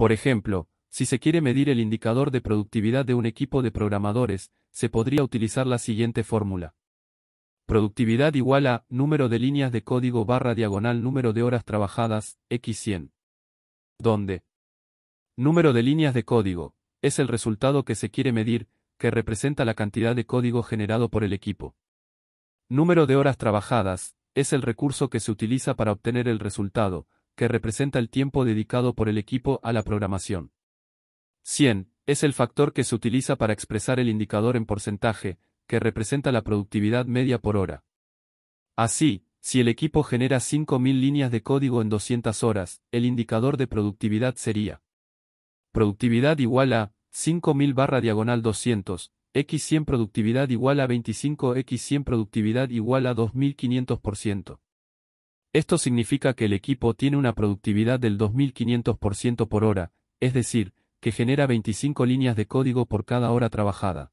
Por ejemplo, si se quiere medir el indicador de productividad de un equipo de programadores, se podría utilizar la siguiente fórmula. Productividad igual a número de líneas de código barra diagonal número de horas trabajadas, x100. Donde número de líneas de código es el resultado que se quiere medir, que representa la cantidad de código generado por el equipo. Número de horas trabajadas es el recurso que se utiliza para obtener el resultado, que representa el tiempo dedicado por el equipo a la programación. 100. Es el factor que se utiliza para expresar el indicador en porcentaje, que representa la productividad media por hora. Así, si el equipo genera 5.000 líneas de código en 200 horas, el indicador de productividad sería productividad igual a 5.000 barra diagonal 200, x100 productividad igual a 25, x100 productividad igual a 2.500%. Esto significa que el equipo tiene una productividad del 2500% por hora, es decir, que genera 25 líneas de código por cada hora trabajada.